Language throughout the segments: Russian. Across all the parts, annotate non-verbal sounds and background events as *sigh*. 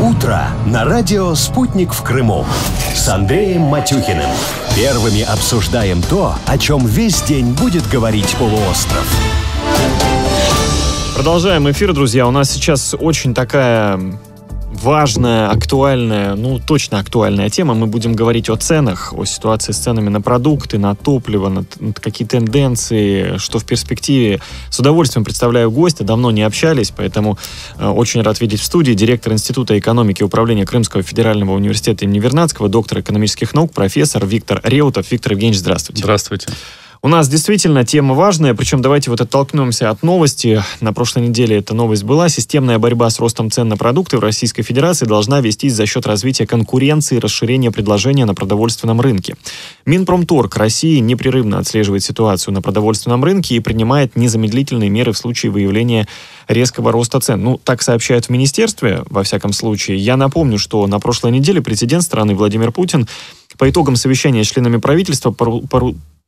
«Утро» на радио «Спутник в Крыму» с Андреем Матюхиным. Первыми обсуждаем то, о чем весь день будет говорить полуостров. Продолжаем эфир, друзья. У нас сейчас очень такая важная, актуальная, ну, точно актуальная тема. Мы будем говорить о ценах, о ситуации с ценами на продукты, на топливо, на, на какие тенденции, что в перспективе. С удовольствием представляю гостя, давно не общались, поэтому э, очень рад видеть в студии директор Института экономики и управления Крымского федерального университета имени Вернадского, доктор экономических наук, профессор Виктор Реутов. Виктор Евгеньевич, здравствуйте. Здравствуйте. У нас действительно тема важная, причем давайте вот оттолкнемся от новости. На прошлой неделе эта новость была. Системная борьба с ростом цен на продукты в Российской Федерации должна вестись за счет развития конкуренции и расширения предложения на продовольственном рынке. Минпромторг России непрерывно отслеживает ситуацию на продовольственном рынке и принимает незамедлительные меры в случае выявления резкого роста цен. Ну, так сообщают в министерстве, во всяком случае. Я напомню, что на прошлой неделе президент страны Владимир Путин по итогам совещания с членами правительства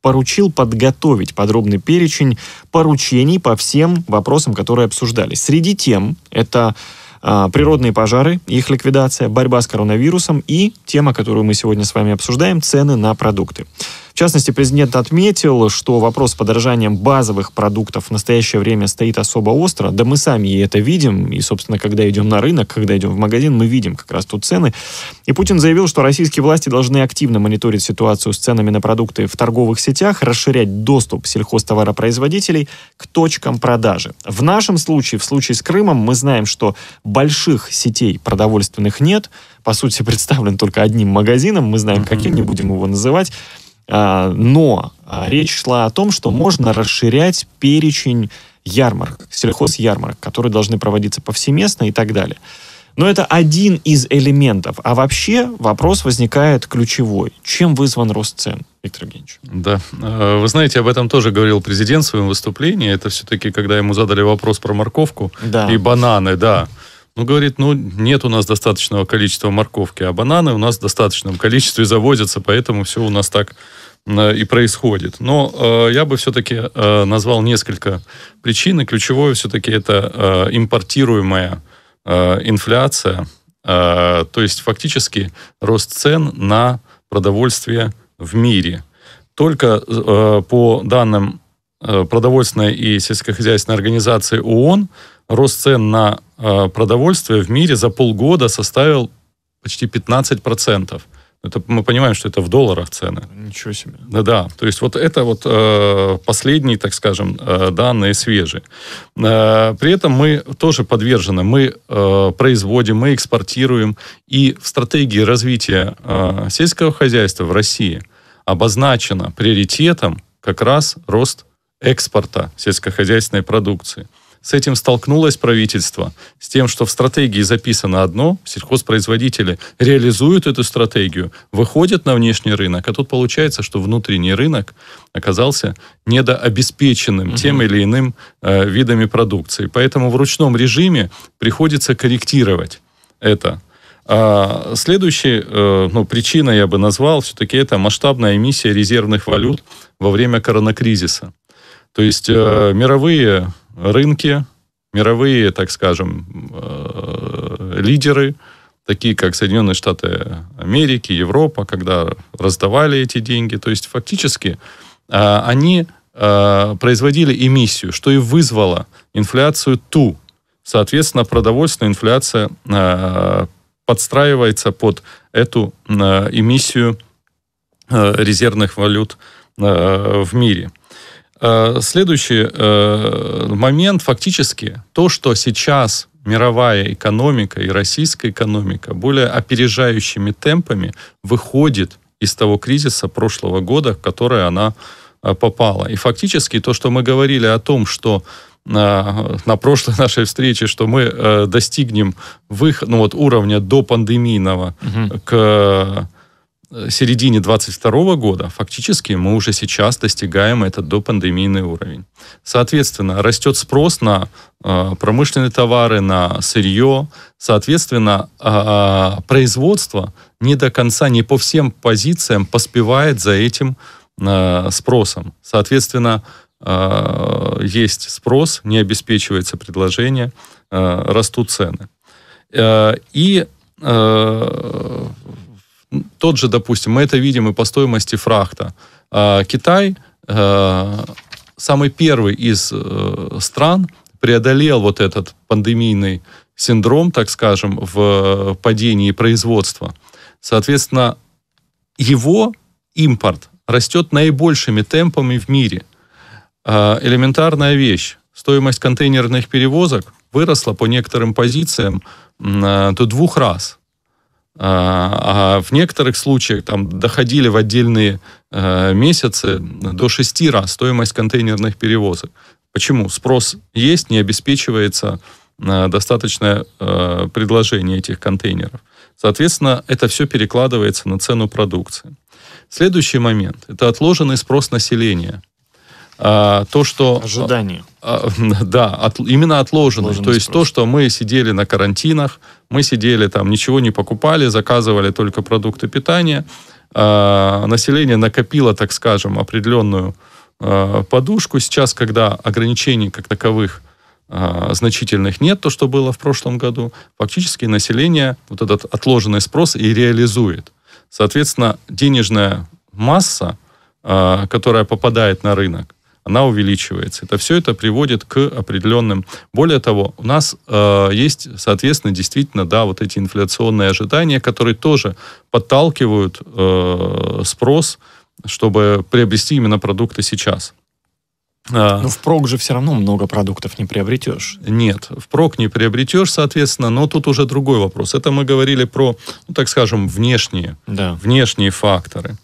поручил подготовить подробный перечень поручений по всем вопросам, которые обсуждались. Среди тем это а, природные пожары, их ликвидация, борьба с коронавирусом и тема, которую мы сегодня с вами обсуждаем, цены на продукты. В частности, президент отметил, что вопрос с подорожанием базовых продуктов в настоящее время стоит особо остро. Да мы сами это видим. И, собственно, когда идем на рынок, когда идем в магазин, мы видим как раз тут цены. И Путин заявил, что российские власти должны активно мониторить ситуацию с ценами на продукты в торговых сетях, расширять доступ сельхозтоваропроизводителей к точкам продажи. В нашем случае, в случае с Крымом, мы знаем, что больших сетей продовольственных нет. По сути, *laughs* представлен только одним магазином. Мы знаем, каким, не будем его называть. А, но а, речь шла о том, что можно расширять перечень ярмарок, сельхозярмарок, которые должны проводиться повсеместно и так далее. Но это один из элементов. А вообще вопрос возникает ключевой. Чем вызван рост цен, Виктор Евгеньевич? Да. А, вы знаете, об этом тоже говорил президент в своем выступлении. Это все-таки, когда ему задали вопрос про морковку да. и бананы, да. Ну, говорит, ну, нет у нас достаточного количества морковки, а бананы у нас в достаточном количестве завозятся, поэтому все у нас так э, и происходит. Но э, я бы все-таки э, назвал несколько причин, и ключевое все-таки это э, импортируемая э, инфляция, э, то есть фактически рост цен на продовольствие в мире. Только э, по данным э, продовольственной и сельскохозяйственной организации ООН, рост цен на Э, продовольствия в мире за полгода составил почти 15%. процентов. Это мы понимаем, что это в долларах цены. Ничего себе. Да, да. То есть вот это вот э, последние, так скажем, э, данные свежие. Э, при этом мы тоже подвержены. Мы э, производим, мы экспортируем. И в стратегии развития э, сельского хозяйства в России обозначено приоритетом как раз рост экспорта сельскохозяйственной продукции. С этим столкнулось правительство, с тем, что в стратегии записано одно, сельхозпроизводители реализуют эту стратегию, выходят на внешний рынок, а тут получается, что внутренний рынок оказался недообеспеченным угу. тем или иным э, видами продукции. Поэтому в ручном режиме приходится корректировать это. А следующей э, ну, причиной я бы назвал все-таки это масштабная эмиссия резервных валют во время коронакризиса. То есть э, мировые рынки, мировые, так скажем, э, лидеры, такие как Соединенные Штаты Америки, Европа, когда раздавали эти деньги. То есть фактически э, они э, производили эмиссию, что и вызвало инфляцию ту. Соответственно, продовольственная инфляция подстраивается под эту эмиссию резервных валют в мире. Э, следующий э, момент фактически то, что сейчас мировая экономика и российская экономика более опережающими темпами выходит из того кризиса прошлого года, в который она э, попала. И фактически то, что мы говорили о том, что на на прошлой *laughs* нашей встрече, что мы достигнем выход, ну вот уровня до пандемийного угу. к Э, середине 2022 года фактически мы уже сейчас достигаем этот допандемийный уровень. Соответственно, растет спрос на э, промышленные товары, на сырье. Соответственно, э, производство не до конца, не по всем позициям поспевает за этим э, спросом. Соответственно, э, есть спрос, не обеспечивается предложение, э, растут цены. Э, и э, тот же, допустим, мы это видим и по стоимости фрахта. А, Китай, э, самый первый из э, стран, преодолел вот этот пандемийный синдром, так скажем, в падении производства. Соответственно, его импорт растет наибольшими темпами в мире. А, элементарная вещь. Стоимость контейнерных перевозок выросла по некоторым позициям а, до двух раз – а, а в некоторых случаях там доходили в отдельные э, месяцы до шести раз стоимость контейнерных перевозок. Почему? Спрос есть, не обеспечивается э, достаточное э, предложение этих контейнеров. Соответственно, это все перекладывается на цену продукции. Следующий момент – это отложенный спрос населения. А, то, что... А, Ожидание. А, *laughs* да, от, именно отложенность. отложенность. То есть просто. то, что мы сидели на карантинах, мы сидели там, ничего не покупали, заказывали только продукты питания. население накопило, так скажем, определенную подушку. Сейчас, когда ограничений как таковых значительных нет, то, что было в прошлом году, фактически население вот этот отложенный спрос и реализует. Соответственно, денежная масса, которая попадает на рынок, она увеличивается. Это все это приводит к определенным... Более того, у нас э, есть, соответственно, действительно, да, вот эти инфляционные ожидания, которые тоже подталкивают э, спрос, чтобы приобрести именно продукты сейчас. А, но ну, впрок же все равно много продуктов не приобретешь. Нет, впрок не приобретешь, соответственно, но тут уже другой вопрос. Это мы говорили про, ну, так скажем, внешние, да. внешние факторы.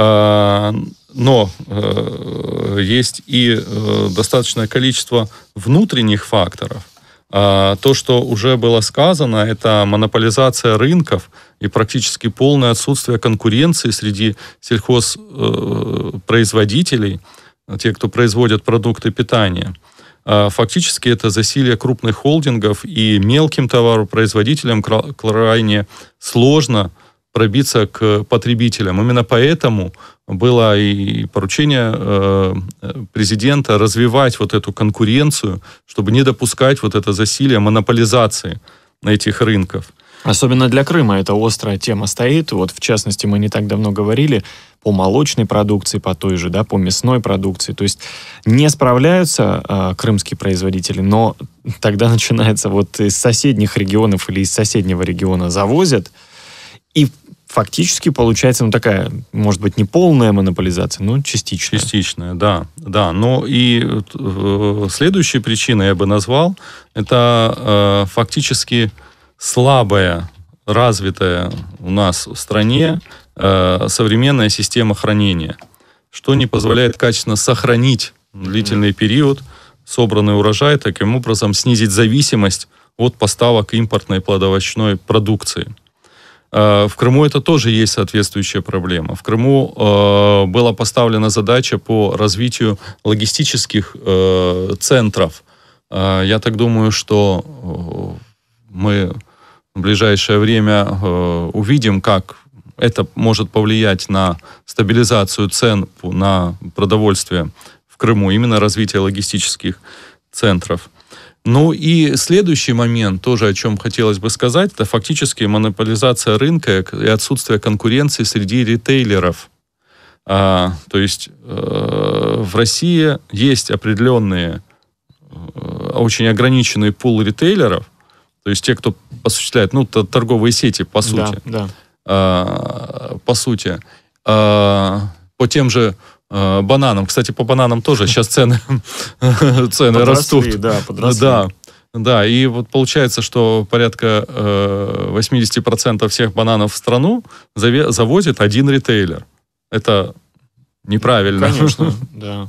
Э, но э, есть и э, достаточное количество внутренних факторов. А, то, что уже было сказано, это монополизация рынков и практически полное отсутствие конкуренции среди сельхозпроизводителей, те, кто производят продукты питания. А, фактически это засилие крупных холдингов и мелким товаропроизводителям крайне сложно – пробиться к потребителям. Именно поэтому было и поручение э, президента развивать вот эту конкуренцию, чтобы не допускать вот это засилие монополизации на этих рынков. Особенно для Крыма эта острая тема стоит. Вот, в частности, мы не так давно говорили по молочной продукции, по той же, да, по мясной продукции. То есть не справляются э, крымские производители, но тогда начинается вот из соседних регионов или из соседнего региона завозят, и фактически получается, ну, такая, может быть, не полная монополизация, но частичная. Частичная, да. да. Но и э, следующая причина я бы назвал, это э, фактически слабая, развитая у нас в стране э, современная система хранения, что не позволяет качественно сохранить длительный период собранный урожай, таким образом снизить зависимость от поставок импортной плодовочной продукции. Э, в Крыму это тоже есть соответствующая проблема. В Крыму э, была поставлена задача по развитию логистических э, центров. Э, я так думаю, что э, мы в ближайшее время э, увидим, как это может повлиять на стабилизацию цен на продовольствие в Крыму, именно развитие логистических центров. Ну и следующий момент, тоже о чем хотелось бы сказать, это фактически монополизация рынка и отсутствие конкуренции среди ритейлеров. А, то есть э, в России есть определенные э, очень ограниченный пул ритейлеров, то есть те, кто осуществляет, ну, торговые сети, по сути. Да, да. Э, по сути. Э, по тем же Э, бананам. Кстати, по бананам тоже сейчас цены, *laughs* цены подросли, растут. Да, подросли. Да, да, и вот получается, что порядка 80% э, всех бананов в страну завозит один ритейлер. Это неправильно. Конечно, *laughs* да.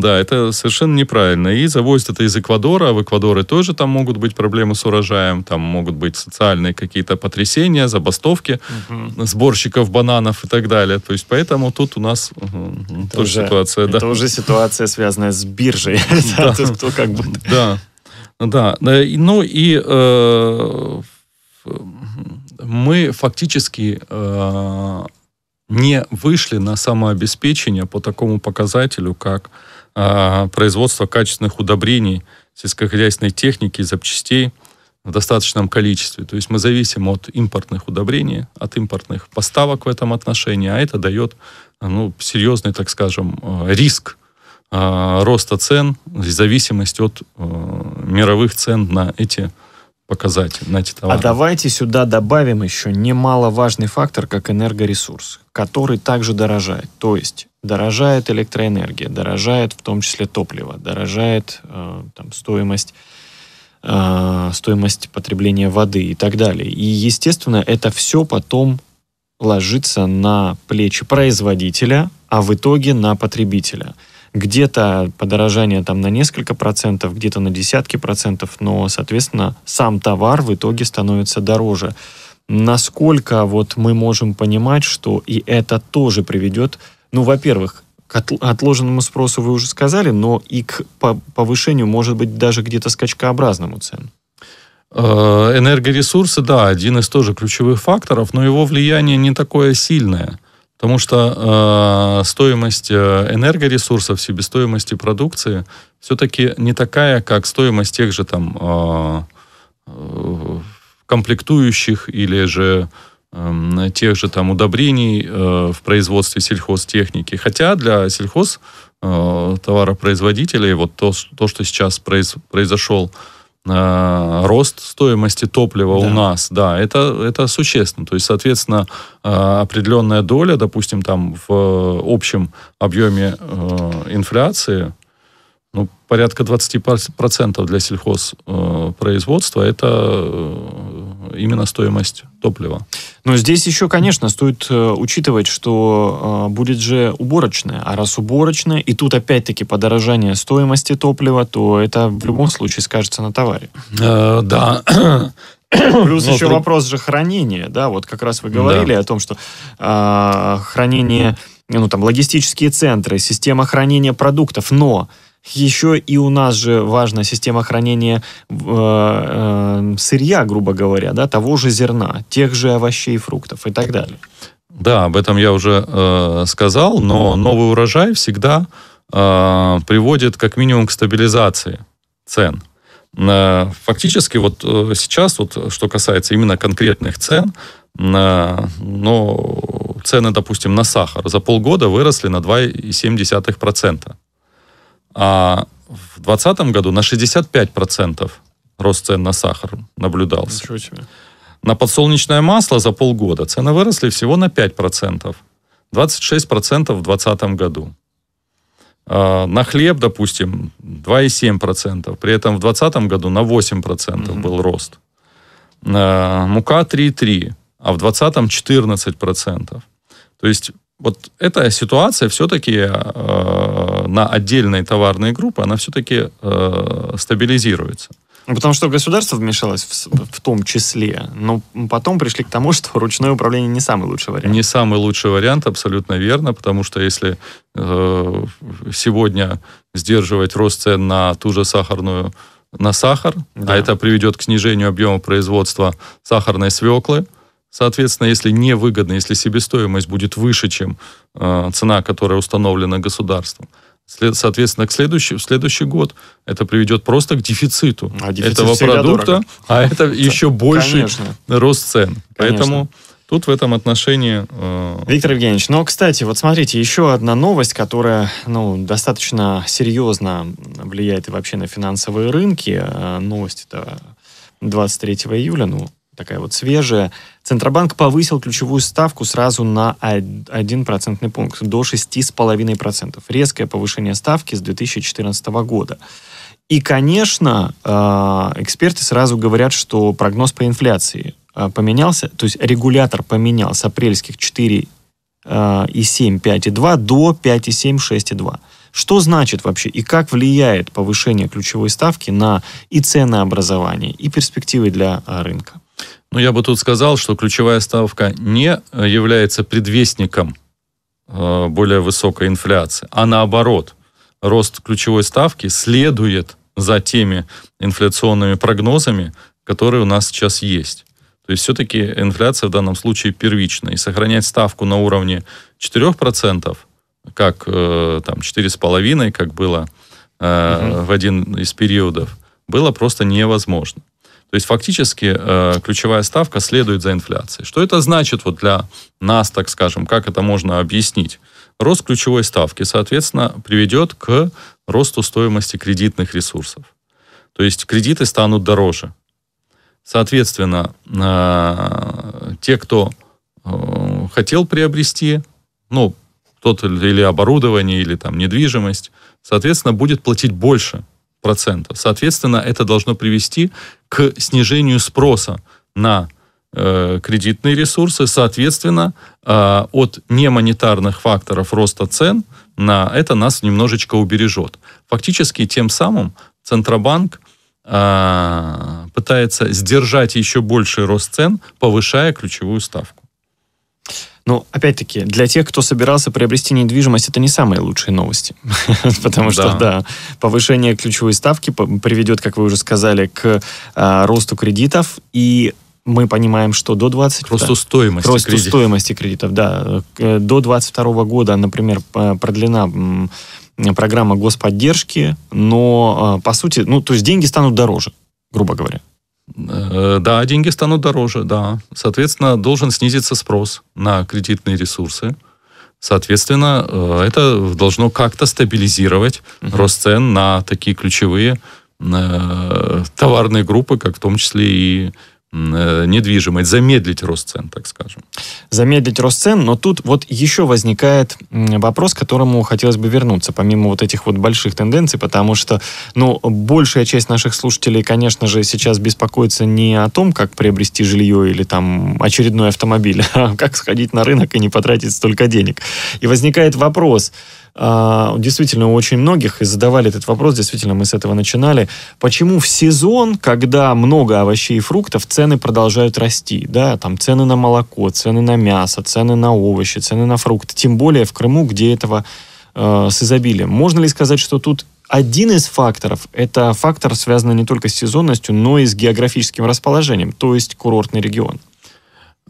Да, это совершенно неправильно. И завозят это из Эквадора, а в Эквадоре тоже там могут быть проблемы с урожаем, там могут быть социальные какие-то потрясения, забастовки угу. сборщиков бананов и так далее. То есть поэтому тут у нас угу, это тоже уже, ситуация. Это да. уже ситуация, связанная с биржей. *laughs* Да, да. да. Ну и э, мы фактически э, не вышли на самообеспечение по такому показателю, как а, производства качественных удобрений, сельскохозяйственной техники, запчастей в достаточном количестве. То есть мы зависим от импортных удобрений, от импортных поставок в этом отношении, а это дает ну, серьезный, так скажем, э, риск э, роста цен в зависимости от э, мировых цен на эти показать на эти а товары. А давайте сюда добавим еще немаловажный фактор, как энергоресурс, который также дорожает. То есть дорожает электроэнергия, дорожает в том числе топливо, дорожает э, там, стоимость э, стоимость потребления воды и так далее. И, естественно, это все потом ложится на плечи производителя, а в итоге на потребителя – где-то подорожание там на несколько процентов, где-то на десятки процентов, но, соответственно, сам товар в итоге становится дороже. Насколько вот мы можем понимать, что и это тоже приведет, ну, во-первых, к отложенному спросу вы уже сказали, но и к повышению, может быть, даже где-то скачкообразному цен. Э, энергоресурсы, да, один из тоже ключевых факторов, но его влияние не такое сильное. Потому что э, стоимость э, энергоресурсов, себестоимости продукции все-таки не такая, как стоимость тех же там э, э комплектующих или же э, тех же там удобрений э, в производстве сельхозтехники. Хотя для сельхоз э, товаропроизводителей вот то, то что сейчас произ, произошел произошел Э, рост стоимости топлива да. у нас, да, это, это существенно. То есть, соответственно, э, определенная доля, допустим, там в э, общем объеме инфляции, ну, порядка 20% для сельхозпроизводства, это именно стоимость топлива. Но здесь еще, конечно, стоит э, учитывать, что э, будет же уборочная. А раз уборочная, и тут опять-таки подорожание стоимости топлива, то это в любом случае скажется на товаре. Э, да. Плюс еще вопрос же хранения, да, вот как раз вы говорили о том, что хранение, ну там логистические центры, система хранения продуктов, но еще и у нас же важна система хранения э, э, сырья, грубо говоря, да, того же зерна, тех же овощей, и фруктов и так далее. Да, об этом я уже э, сказал, но новый урожай всегда э, приводит как минимум к стабилизации цен. Э, фактически вот э, сейчас, вот, что касается именно конкретных цен, э, но цены, допустим, на сахар за полгода выросли на 2,7%. А в 2020 году на 65% рост цен на сахар наблюдался. Ничего себе. На подсолнечное масло за полгода цены выросли всего на 5%. 26% в 2020 году. А на хлеб, допустим, 2,7%. При этом в 2020 году на 8% mm-hmm. был рост. А мука 3,3%, а в 2020 14%. То есть вот эта ситуация все-таки э, на отдельные товарные группы, она все-таки э, стабилизируется. Ну, потому что государство вмешалось в, в том числе, но потом пришли к тому, *laughs* что ручное управление не самый лучший вариант. Не самый лучший вариант, абсолютно верно, потому что если э, сегодня сдерживать рост цен на ту же сахарную на сахар, а да. а это приведет к снижению объема производства сахарной свеклы, Соответственно, если невыгодно, если себестоимость будет выше, чем э, цена, которая установлена государством, соответственно, к следующий, в следующий год это приведет просто к дефициту а дефицит этого продукта, дорого. а это *laughs* еще больше рост цен. Поэтому Тут в этом отношении... А, Виктор Евгеньевич, Ну, кстати, вот смотрите, еще одна новость, которая ну, достаточно серьезно влияет и вообще на финансовые рынки. Новость это 23 июля, ну, такая вот свежая. Центробанк повысил ключевую ставку сразу на 1 процентный пункт, до 6,5%. Резкое повышение ставки с 2014 года. И, конечно, э, эксперты сразу говорят, что прогноз по инфляции э, поменялся, то есть регулятор поменял с апрельских 4,7, 5,2 э, до 5,7, 6,2. Что значит вообще и как влияет повышение ключевой ставки на и ценообразование, и перспективы для рынка? Ну, я бы тут сказал, что ключевая ставка не э, является предвестником э, более высокой инфляции, а наоборот, рост ключевой ставки следует за теми инфляционными прогнозами, которые у нас сейчас есть. То есть все-таки инфляция в данном случае первична. И сохранять ставку на уровне 4%, как э, там 4,5%, как было э, угу. в один из периодов, было просто невозможно. То есть фактически э, ключевая ставка следует за инфляцией. Что это значит вот для нас, так скажем, как это можно объяснить? Рост ключевой ставки, соответственно, приведет к росту стоимости кредитных ресурсов. То есть кредиты станут дороже. Соответственно, э, те, кто э, хотел приобрести, ну, тот или оборудование, или там недвижимость, соответственно, будет платить больше – процентов, Соответственно, это должно привести к снижению спроса на э, кредитные ресурсы, соответственно, э, от немонетарных факторов роста цен на это нас немножечко убережет. Фактически тем самым Центробанк э, пытается сдержать еще больший рост цен, повышая ключевую ставку. Ну, опять-таки, для тех, кто собирался приобрести недвижимость, это не самые лучшие новости. *laughs* Потому что, да, повышение ключевой ставки приведет, как вы уже сказали, к а, росту кредитов. И мы понимаем, что до 20... Росту стоимости Росту кредитов. стоимости кредитов, да. До 22 года, например, продлена программа господдержки, но, а, по сути, ну, то есть деньги станут дороже, грубо говоря. Э, да, деньги станут дороже, да. Соответственно, должен снизиться спрос на кредитные ресурсы. Соответственно, э, это должно как-то стабилизировать uh рост цен на такие ключевые э, товарные группы, как в том числе и Э, недвижимость, замедлить рост цен, так скажем. Замедлить рост цен, но тут вот еще возникает вопрос, к которому хотелось бы вернуться, помимо вот этих вот больших тенденций, потому что, ну, большая часть наших слушателей, конечно же, сейчас беспокоится не о том, как приобрести жилье или там очередной автомобиль, *laughs* а как сходить на рынок и не потратить столько денег. И возникает вопрос, а, действительно у очень многих, и задавали этот вопрос, действительно мы с этого начинали, почему в сезон, когда много овощей и фруктов, цены продолжают расти, да, там цены на молоко, цены на мясо, цены на овощи, цены на фрукты, тем более в Крыму, где этого э, с изобилием. Можно ли сказать, что тут один из факторов – это фактор, связанный не только с сезонностью, но и с географическим расположением, то есть курортный регион?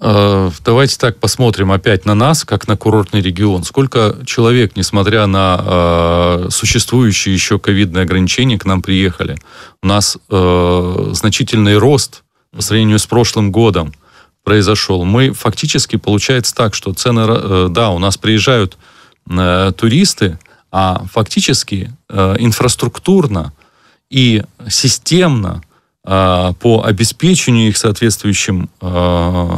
Э, давайте так посмотрим опять на нас, как на курортный регион. Сколько человек, несмотря на э, существующие еще ковидные ограничения, к нам приехали? У нас э, значительный рост по сравнению с прошлым годом произошел. Мы фактически получается так, что цены, э, да, у нас приезжают э, туристы, а фактически э, инфраструктурно и системно э, по обеспечению их соответствующим э,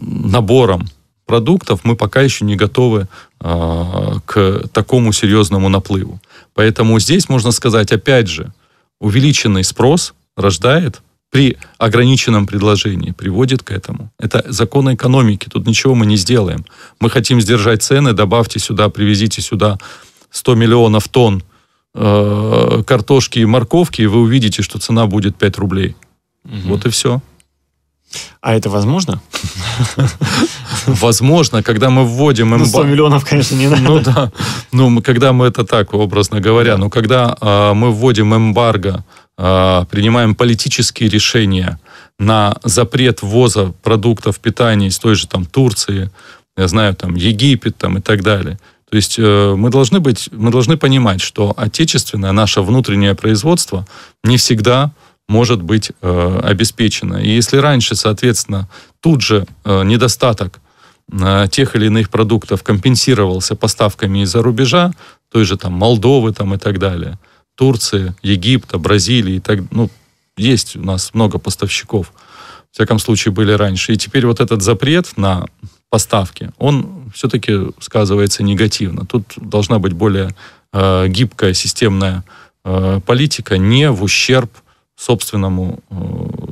набором продуктов мы пока еще не готовы э, к такому серьезному наплыву. Поэтому здесь можно сказать, опять же, увеличенный спрос рождает при ограниченном предложении, приводит к этому. Это законы экономики, тут ничего мы не сделаем. Мы хотим сдержать цены, добавьте сюда, привезите сюда 100 миллионов тонн э, картошки и морковки, и вы увидите, что цена будет 5 рублей. Угу. Вот и все. А это возможно? *laughs* Возможно, когда мы вводим... Ну, 100 миллионов, конечно, не надо. Ну да, ну когда мы это так, образно говоря, но ну, когда э, мы вводим эмбарго, э, принимаем политические решения на запрет ввоза продуктов питания из той же там Турции, я знаю, там Египет там, и так далее, то есть э, мы должны, быть, мы должны понимать, что отечественное наше внутреннее производство не всегда может быть э, обеспечено. И если раньше, соответственно, тут же э, недостаток э, тех или иных продуктов компенсировался поставками из-за рубежа, той же там Молдовы там, и так далее, Турции, Египта, Бразилии, и так, ну, есть у нас много поставщиков, в всяком случае, были раньше. И теперь вот этот запрет на поставки, он все-таки сказывается негативно. Тут должна быть более э, гибкая системная э, политика не в ущерб собственному э,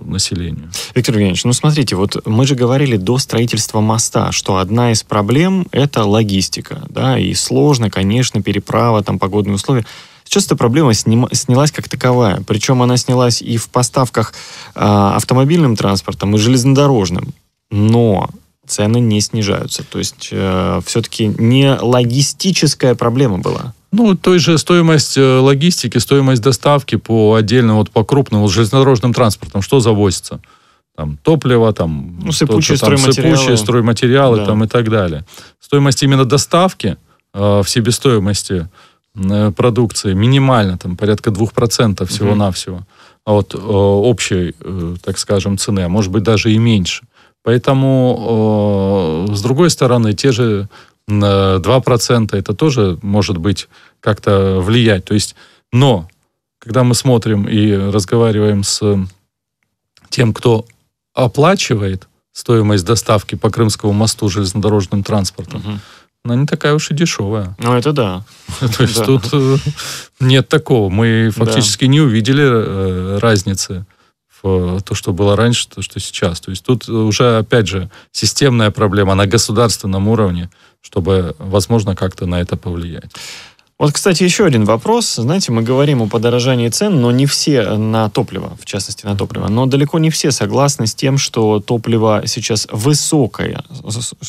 населению. Виктор Евгеньевич, ну смотрите, вот мы же говорили до строительства моста, что одна из проблем – это логистика, да, и сложно, конечно, переправа, там, погодные условия. Сейчас эта проблема снялась как таковая. Причем она снялась и в поставках э, автомобильным транспортом, и железнодорожным. Но цены не снижаются. То есть э, все-таки не логистическая проблема была. Ну, той же стоимость э, логистики, стоимость доставки по отдельно, вот по крупным вот железнодорожным транспортам, что завозится? Там топливо, там... Ну, сыпучие там, стройматериалы. Сыпучие стройматериалы да. там, и так далее. Стоимость именно доставки э, в себестоимости э, продукции минимально, там порядка 2% всего-навсего угу. от э, общей, э, так скажем, цены, а может быть даже и меньше. Поэтому, э, с другой стороны, те же 2%, это тоже может быть как-то влиять. То есть, но когда мы смотрим и разговариваем с тем, кто оплачивает стоимость доставки по Крымскому мосту железнодорожным транспортом, угу. она не такая уж и дешевая. Ну, это да. *laughs* То есть тут э, нет такого. Мы фактически не увидели э, разницы в э, то, что было раньше, то, что сейчас. То есть тут уже, опять же, системная проблема на государственном уровне – чтобы, возможно, как-то на это повлиять. Вот, кстати, еще один вопрос. Знаете, мы говорим о подорожании цен, но не все на топливо, в частности на топливо. Но далеко не все согласны с тем, что топливо сейчас высокая,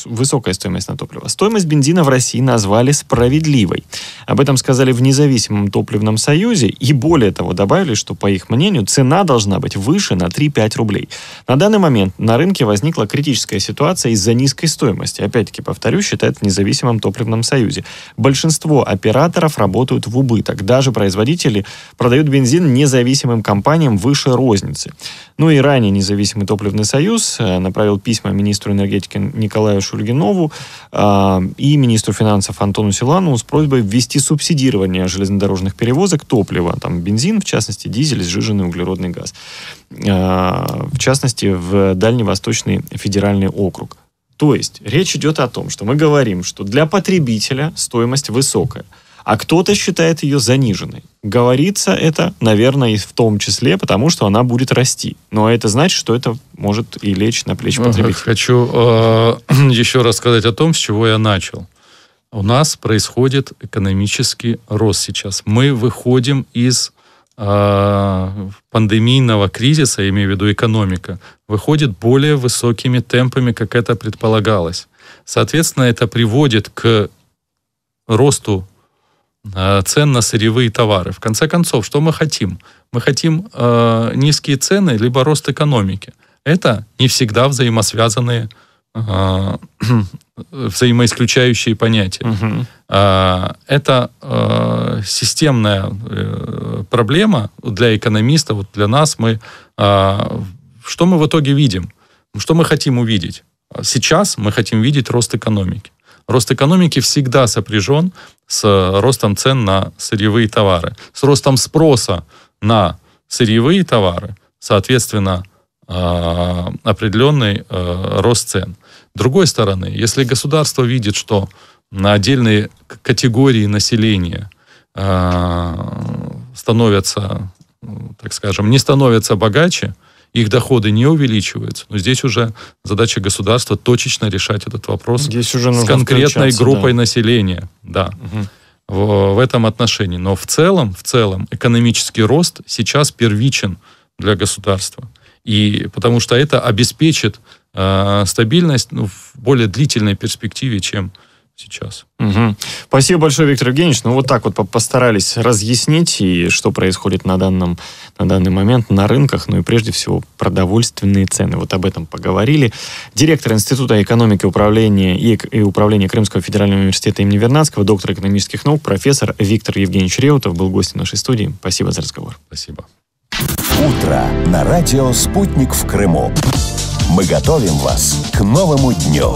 высокая стоимость на топливо. Стоимость бензина в России назвали справедливой. Об этом сказали в независимом топливном союзе и более того добавили, что, по их мнению, цена должна быть выше на 3-5 рублей. На данный момент на рынке возникла критическая ситуация из-за низкой стоимости. Опять-таки, повторю, считают в независимом топливном союзе. Большинство операторов операторов работают в убыток. Даже производители продают бензин независимым компаниям выше розницы. Ну и ранее независимый топливный союз э, направил письма министру энергетики Николаю Шульгинову э, и министру финансов Антону Силану с просьбой ввести субсидирование железнодорожных перевозок топлива, там бензин, в частности дизель, сжиженный углеродный газ, э, в частности в Дальневосточный федеральный округ. То есть речь идет о том, что мы говорим, что для потребителя стоимость высокая – а кто-то считает ее заниженной. Говорится это, наверное, и в том числе, потому что она будет расти. Но это значит, что это может и лечь на плечи потребителя. Хочу э, *clears throat* еще рассказать о том, с чего я начал. У нас происходит экономический рост сейчас. Мы выходим из э, пандемийного кризиса, я имею в виду экономика, выходит более высокими темпами, как это предполагалось. Соответственно, это приводит к росту Э, цен на сырьевые товары. В конце концов, что мы хотим? Мы хотим э, низкие цены, либо рост экономики. Это не всегда взаимосвязанные, э, *clears throat* взаимоисключающие понятия. Угу. Э, это э, системная э, проблема для экономиста, вот для нас мы... Э, что мы в итоге видим? Что мы хотим увидеть? Сейчас мы хотим видеть рост экономики. Рост экономики всегда сопряжен с э, ростом цен на сырьевые товары, с ростом спроса на сырьевые товары, соответственно, э, определенный э, рост цен. С другой стороны, если государство видит, что на отдельные категории населения становятся, так скажем, не становятся богаче, их доходы не увеличиваются. Но здесь уже задача государства точечно решать этот вопрос здесь уже с конкретной группой да. населения. Да. Угу. В, в этом отношении. Но в целом, в целом экономический рост сейчас первичен для государства. И потому что это обеспечит э, стабильность ну, в более длительной перспективе, чем сейчас. Угу. Спасибо большое, Виктор Евгеньевич. Ну, вот так вот постарались разъяснить, и что происходит на, данном, на данный момент на рынках, ну и прежде всего продовольственные цены. Вот об этом поговорили. Директор Института экономики управления и, и управления Крымского федерального университета имени Вернадского, доктор экономических наук, профессор Виктор Евгеньевич Реутов был гостем нашей студии. Спасибо за разговор. Спасибо. Утро на радио «Спутник в Крыму». Мы готовим вас к новому дню.